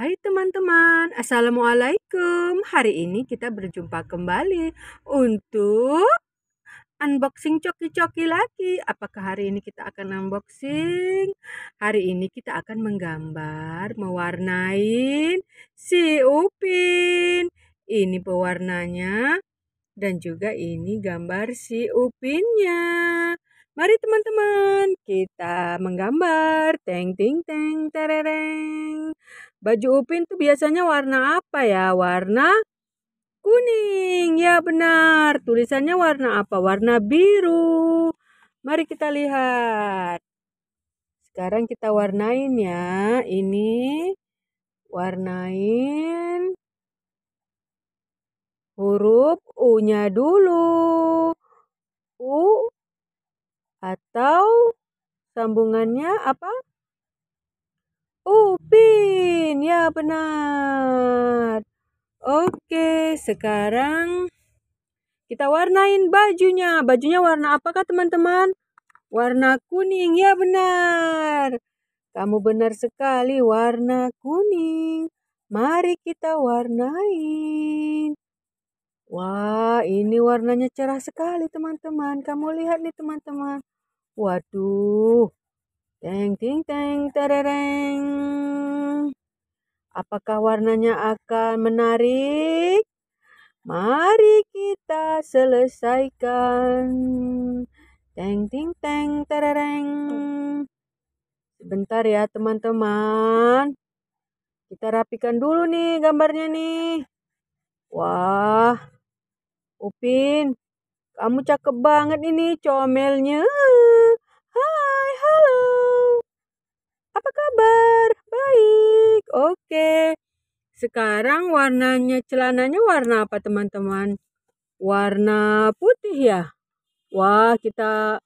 Hai teman-teman, Assalamualaikum. Hari ini kita berjumpa kembali untuk unboxing coki-coki lagi. Apakah hari ini kita akan unboxing? Hari ini kita akan menggambar, mewarnai si Upin. Ini pewarnanya dan juga ini gambar si Upinnya. Mari teman-teman kita menggambar. Teng ting teng tereng Baju Upin tuh biasanya warna apa ya? Warna kuning. Ya benar. Tulisannya warna apa? Warna biru. Mari kita lihat. Sekarang kita warnain ya. Ini warnain huruf U-nya dulu. U atau sambungannya apa? Upin, ya benar. Oke, sekarang kita warnain bajunya. Bajunya warna apakah teman-teman? Warna kuning, ya benar. Kamu benar sekali, warna kuning. Mari kita warnain. Wah, ini warnanya cerah sekali teman-teman. Kamu lihat nih teman-teman. Waduh, Teng ting teng terereng. Apakah warnanya akan menarik? Mari kita selesaikan. Teng ting teng terereng. Sebentar ya teman-teman. Kita rapikan dulu nih gambarnya nih. Wah. Upin, kamu cakep banget ini comelnya. kabar? Baik, oke. Sekarang warnanya celananya warna apa teman-teman? Warna putih ya? Wah, kita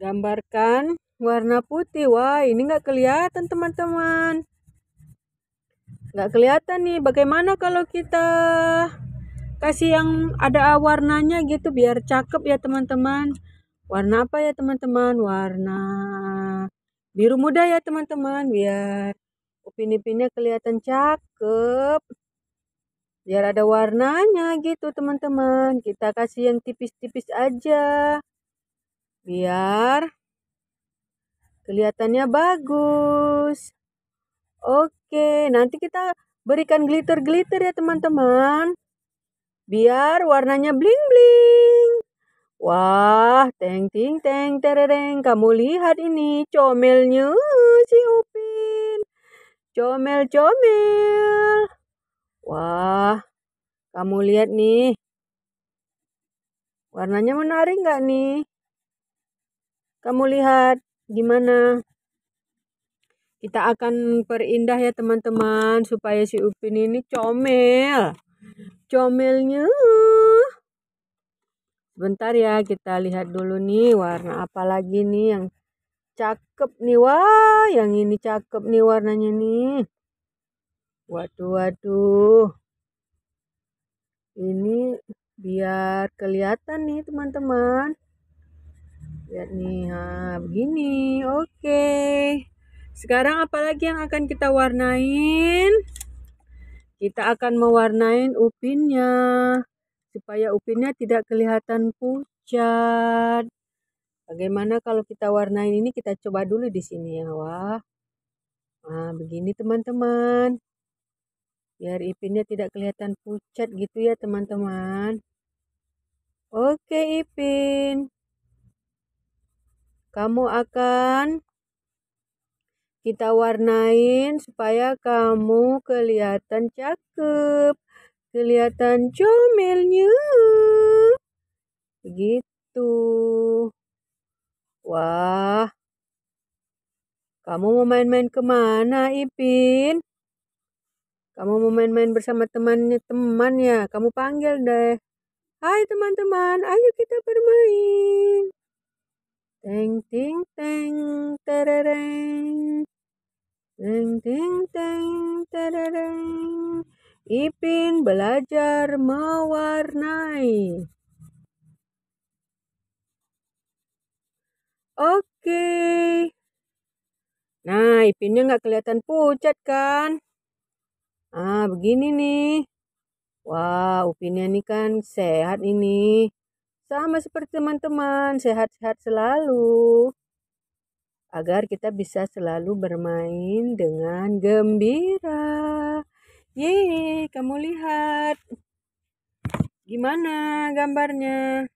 gambarkan warna putih. Wah, ini nggak kelihatan teman-teman. Nggak kelihatan nih. Bagaimana kalau kita kasih yang ada warnanya gitu biar cakep ya teman-teman. Warna apa ya teman-teman? Warna biru muda ya teman-teman biar upin-ipinnya kelihatan cakep biar ada warnanya gitu teman-teman kita kasih yang tipis-tipis aja biar kelihatannya bagus oke nanti kita berikan glitter-glitter ya teman-teman biar warnanya bling-bling Wah, teng ting teng terereng, kamu lihat ini comelnya si Upin. Comel comel. Wah, kamu lihat nih. Warnanya menarik nggak nih? Kamu lihat gimana? Kita akan perindah ya teman-teman supaya si Upin ini comel. Comelnya. Bentar ya, kita lihat dulu nih warna apa lagi nih yang cakep nih. Wah, yang ini cakep nih warnanya nih. Waduh, waduh. Ini biar kelihatan nih teman-teman. Lihat nih, ha, ah, begini. Oke. Sekarang apa lagi yang akan kita warnain? Kita akan mewarnain upinnya supaya upinnya tidak kelihatan pucat. Bagaimana kalau kita warnain ini kita coba dulu di sini ya. Wah. Nah, begini teman-teman. Biar ipinnya tidak kelihatan pucat gitu ya teman-teman. Oke ipin. Kamu akan kita warnain supaya kamu kelihatan cakep kelihatan comelnya. Begitu. Wah. Kamu mau main-main kemana, Ipin? Kamu mau main-main bersama temannya teman ya? Kamu panggil deh. Hai teman-teman, ayo kita bermain. Teng ting teng terereng. Teng ting teng terereng. Ipin belajar mewarnai. Oke. Nah, Ipinnya nggak kelihatan pucat kan? Ah, begini nih. Wah, wow, Upinnya nih kan sehat ini. Sama seperti teman-teman, sehat-sehat selalu agar kita bisa selalu bermain dengan gembira. Yeay, kamu lihat. Gimana gambarnya?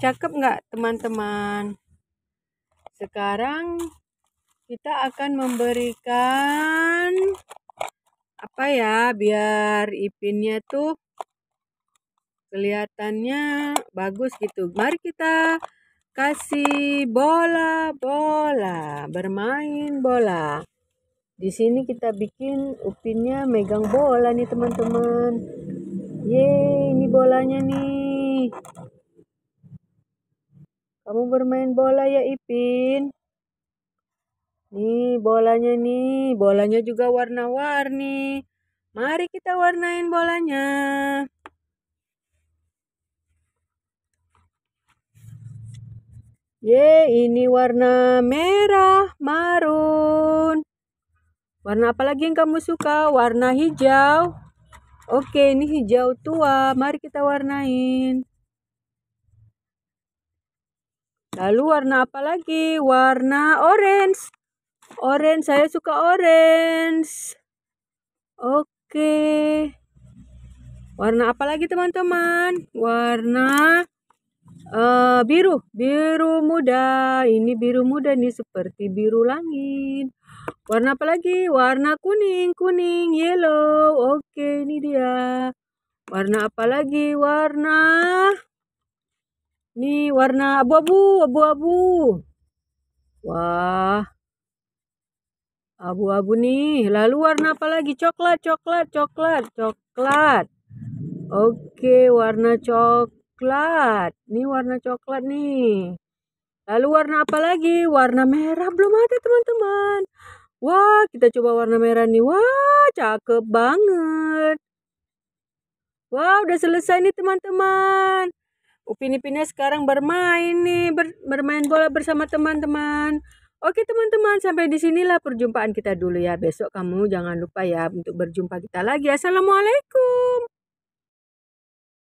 Cakep nggak teman-teman? Sekarang kita akan memberikan apa ya biar ipinnya tuh kelihatannya bagus gitu. Mari kita kasih bola-bola, bermain bola. Di sini kita bikin upinnya megang bola nih teman-teman. Yeay, ini bolanya nih. Kamu bermain bola ya Ipin. Nih bolanya nih, bolanya juga warna-warni. Mari kita warnain bolanya. Ye, ini warna merah, marun. Warna apa lagi yang kamu suka? Warna hijau. Oke, ini hijau tua. Mari kita warnain. Lalu warna apa lagi? Warna orange. Orange, saya suka orange. Oke. Warna apa lagi teman-teman? Warna uh, biru biru muda ini biru muda nih seperti biru langit warna apa lagi warna kuning kuning yellow oke ini dia warna apa lagi warna ini warna abu-abu abu-abu wah abu-abu nih lalu warna apa lagi coklat coklat coklat coklat oke warna coklat coklat. Ini warna coklat nih. Lalu warna apa lagi? Warna merah belum ada teman-teman. Wah, kita coba warna merah nih. Wah, cakep banget. Wah, udah selesai nih teman-teman. Upin Ipinnya sekarang bermain nih, ber bermain bola bersama teman-teman. Oke teman-teman, sampai disinilah perjumpaan kita dulu ya. Besok kamu jangan lupa ya untuk berjumpa kita lagi. Assalamualaikum.